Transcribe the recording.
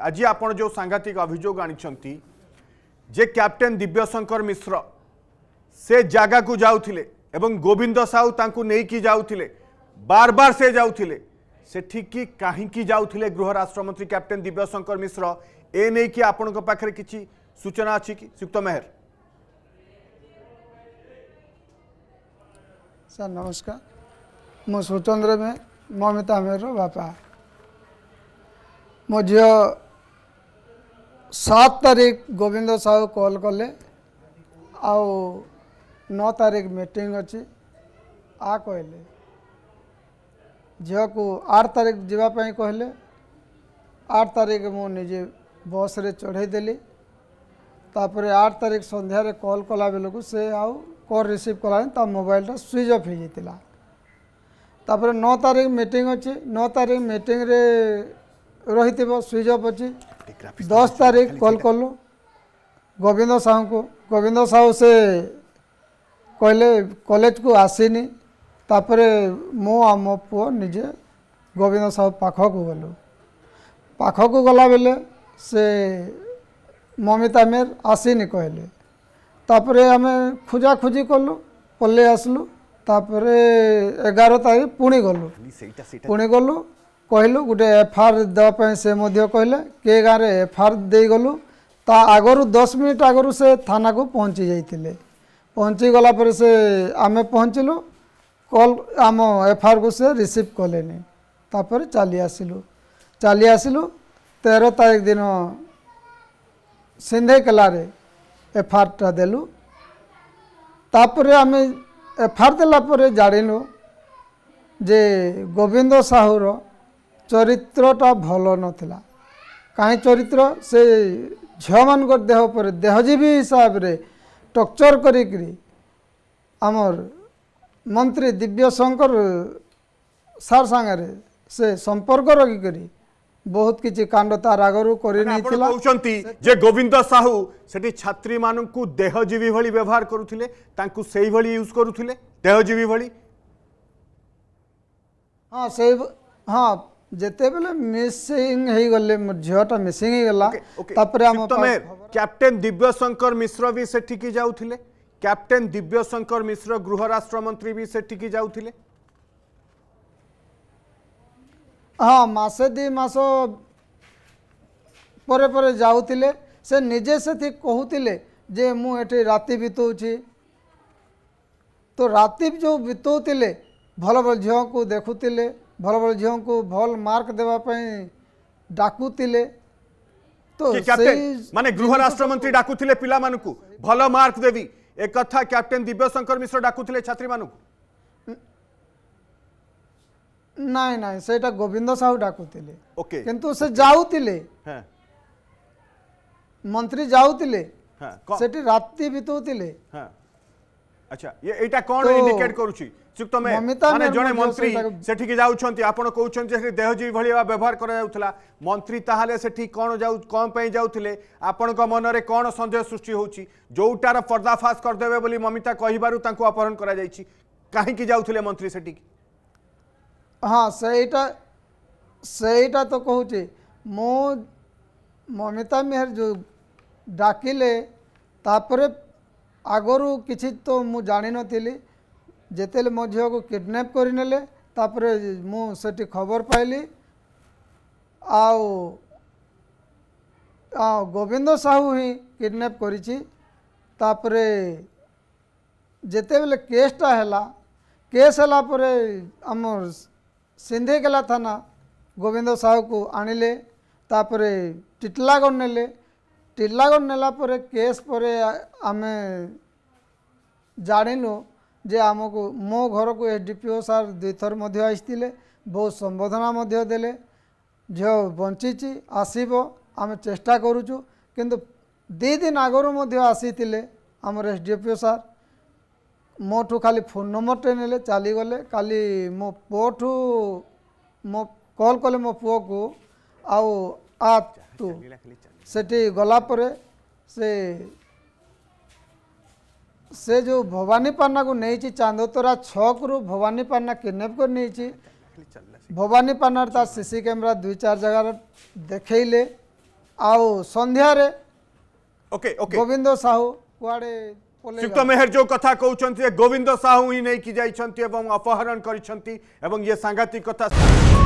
आज आप जो सांघातिक अभोग आनी कैप्टेन दिव्यशंकर मिश्र से जगह को जाऊ गोविंद साहू ताकू नहींक जाऊ बार बार से जाते से ठीक कहीं जाते गृह राष्ट्रमंत्री कैप्टेन दिव्यशंकर मिश्र ए नहीं कि आपण कि सूचना अच्छी कि सुक्त मेहर सर नमस्कार मुतंत्र मेहर ममिता मेहर बापा मो झ सात तारीख गोविंद साहू कल कले आउ नौ तारीख मीटिंग अच्छी आ कहले झीक को आठ तारीख जावाई कहले आठ तारीख मुझे बस रे चढ़ईदेली तापर आठ तारीख सन्धार कल कला बेलू से आउ कल रिसीव कला मोबाइल स्विच अफ हो जाता नौ तारीख मीटिंग अच्छे नौ तारीख मीटिंग रे ରହିଥିବ ସୁଇଚ୍ ଅଫ୍ ଅଛି ଦଶ ତାରିଖ କଲ୍ କଲୁ ଗୋବିନ୍ଦ ସାହୁଙ୍କୁ ଗୋବିନ୍ଦ ସାହୁ ସେ କହିଲେ କଲେଜକୁ ଆସିନି ତାପରେ ମୁଁ ଆଉ ମୋ ପୁଅ ନିଜେ ଗୋବିନ୍ଦ ସାହୁ ପାଖକୁ ଗଲୁ ପାଖକୁ ଗଲାବେଳେ ସେ ମମିତା ମେର ଆସିନି କହିଲେ ତାପରେ ଆମେ ଖୋଜାଖୋଜି କଲୁ ପଲେଇ ଆସିଲୁ ତାପରେ ଏଗାର ତାରିଖ ପୁଣି ଗଲୁ ପୁଣି ଗଲୁ କହିଲୁ ଗୋଟେ ଏଫଆଇଆର୍ ଦେବା ପାଇଁ ସେ ମଧ୍ୟ କହିଲେ କେ ଗାଁରେ ଏଫଆଇଆର୍ ଦେଇଗଲୁ ତା ଆଗରୁ ଦଶ ମିନିଟ୍ ଆଗରୁ ସେ ଥାନାକୁ ପହଞ୍ଚି ଯାଇଥିଲେ ପହଞ୍ଚିଗଲା ପରେ ସେ ଆମେ ପହଞ୍ଚିଲୁ କଲ୍ ଆମ ଏଫଆଇଆର୍କୁ ସେ ରିସିଭ୍ କଲେନି ତାପରେ ଚାଲି ଆସିଲୁ ଚାଲି ଆସିଲୁ ତେର ତାରିଖ ଦିନ ସିନ୍ଧେକେଲାରେ ଏଫଆଇଆର୍ଟା ଦେଲୁ ତାପରେ ଆମେ ଏଫଆଇଆର୍ ଦେଲା ପରେ ଜାଣିଲୁ ଯେ ଗୋବିନ୍ଦ ସାହୁର चरित्रटा भल ना कहीं चरित्र से झील मान देह पर देहजीवी हिसाब से टक्चर करी दिव्य शंकर सार सांगे से संपर्क रखी बहुत किसी कांड तार आगर कर गोविंद साहू से छात्री मान देहजीवी भाई व्यवहार करुले से यूज करुले देहजीवी भाई हाँ से हाँ যেতেবেলে মিসিং হয়ে গলে ঝিওটা মিসিং হয়ে গলা তারপরে আমার তুমি ক্যাপ্টেন দিব্যশঙ্কর মিশ্র বি সেটিকি যাউথিলে ক্যাপ্টেন দিব্যশঙ্কর মিশ্র গৃহ রাষ্ট্রমন্ত্রী বি সেটিকি যাউথিলে হ্যাঁ মাসে দুই মাস পরে পরে যাউথিলে সে নিজে সেটি কহুতিলে যে মু এটি রাতি বিতাউছি তো রাতি যে বিতাউতিলে ভাল ভাল ঝিওকে দেখুতিলে ଭଲ ଭଲ ଝିଅଙ୍କୁ ଭଲ ମାର୍କ ଦେବା ପାଇଁ ଡାକୁଥିଲେ ମାନେ ଗୃହ ରାଷ୍ଟ୍ରମନ୍ତ୍ରୀ ଡାକୁଥିଲେ ପିଲାମାନଙ୍କୁ ଭଲ ମାର୍କ ଦେବି ଏ କଥା କ୍ୟାପ୍ଟେନ୍ ଦିବ୍ୟଶଙ୍କର ମିଶ୍ର ଡାକୁଥିଲେ ଛାତ୍ରୀମାନଙ୍କୁ ନାଇଁ ନାଇଁ ସେଇଟା ଗୋବିନ୍ଦ ସାହୁ ଡାକୁଥିଲେ କିନ୍ତୁ ସେ ଯାଉଥିଲେ ମନ୍ତ୍ରୀ ଯାଉଥିଲେ ସେଠି ରାତି ବିତଉଥିଲେ ଆଚ୍ଛା ଏଇଟା କ'ଣ ଇଣ୍ଡିକେଟ୍ କରୁଛି ଯୁକ୍ତ ମେ ମାନେ ଜଣେ ମନ୍ତ୍ରୀ ସେଠିକି ଯାଉଛନ୍ତି ଆପଣ କହୁଛନ୍ତି ସେଠି ଦେହଜୀବୀ ଭଳି ବ୍ୟବହାର କରାଯାଉଥିଲା ମନ୍ତ୍ରୀ ତାହେଲେ ସେଠି କ'ଣ ଯାଉ କ'ଣ ପାଇଁ ଯାଉଥିଲେ ଆପଣଙ୍କ ମନରେ କ'ଣ ସନ୍ଦେହ ସୃଷ୍ଟି ହେଉଛି ଯେଉଁଟାର ପର୍ଦ୍ଦାଫାଶ କରିଦେବେ ବୋଲି ମମିତା କହିବାରୁ ତାଙ୍କୁ ଅପହରଣ କରାଯାଇଛି କାହିଁକି ଯାଉଥିଲେ ମନ୍ତ୍ରୀ ସେଠିକି ହଁ ସେଇଟା ସେଇଟା ତ କହୁଛି ମୁଁ ମମିତା ମେହର ଯେଉଁ ଡାକିଲେ ତାପରେ ଆଗରୁ କିଛି ତ ମୁଁ ଜାଣିନଥିଲି ଯେତେବେଳେ ମୋ ଝିଅକୁ କିଡ଼ନାପ୍ କରିନେଲେ ତାପରେ ମୁଁ ସେଠି ଖବର ପାଇଲି ଆଉ ଗୋବିନ୍ଦ ସାହୁ ହିଁ କିଡ଼ନାପ୍ କରିଛି ତାପରେ ଯେତେବେଳେ କେସ୍ଟା ହେଲା କେସ୍ ହେଲା ପରେ ଆମ ସିନ୍ଧେଗେଲା ଥାନା ଗୋବିନ୍ଦ ସାହୁକୁ ଆଣିଲେ ତାପରେ ଟିଟିଲାଗଡ଼ ନେଲେ ଟିଟିଲାଗଡ଼ ନେଲା ପରେ କେସ୍ ପରେ ଆମେ ଜାଣିଲୁ ଯେ ଆମକୁ ମୋ ଘରକୁ S D P O sir ଦୁଇଥର ମଧ୍ୟ ଆସିଥିଲେ ବହୁତ ସମ୍ବୋଧନା ମଧ୍ୟ ଦେଲେ ଝିଅ ବଞ୍ଚିଛି ଆସିବ ଆମେ ଚେଷ୍ଟା କରୁଛୁ କିନ୍ତୁ ଦୁଇ ଦିନ ଆଗରୁ ମଧ୍ୟ ଆସିଥିଲେ ଆମର S D P O sir ମୋଠୁ ଖାଲି ଫୋନ୍ ନମ୍ବରଟେ ନେଲେ ଚାଲିଗଲେ କାଲି ମୋ ପୁଅଠୁ ମୋ କଲ୍ କଲେ ମୋ ପୁଅକୁ ଆଉ ଆ ତୁ ସେଠି ଗଲା ପରେ ସେ से जो भवानी पाना को नहीं चांदोतरा छक रु भवानी पाना किडनेप कर भवानी पाना तार सी कैमरा दुई चार जगार देखले आउ संध्या रे ओके ओके गोविंद साहू कुआडे सुक्त मेहर जो कथा कहते गोविंद साहू ही नहीं कि जाई अपहरण करी सांघातिक कथा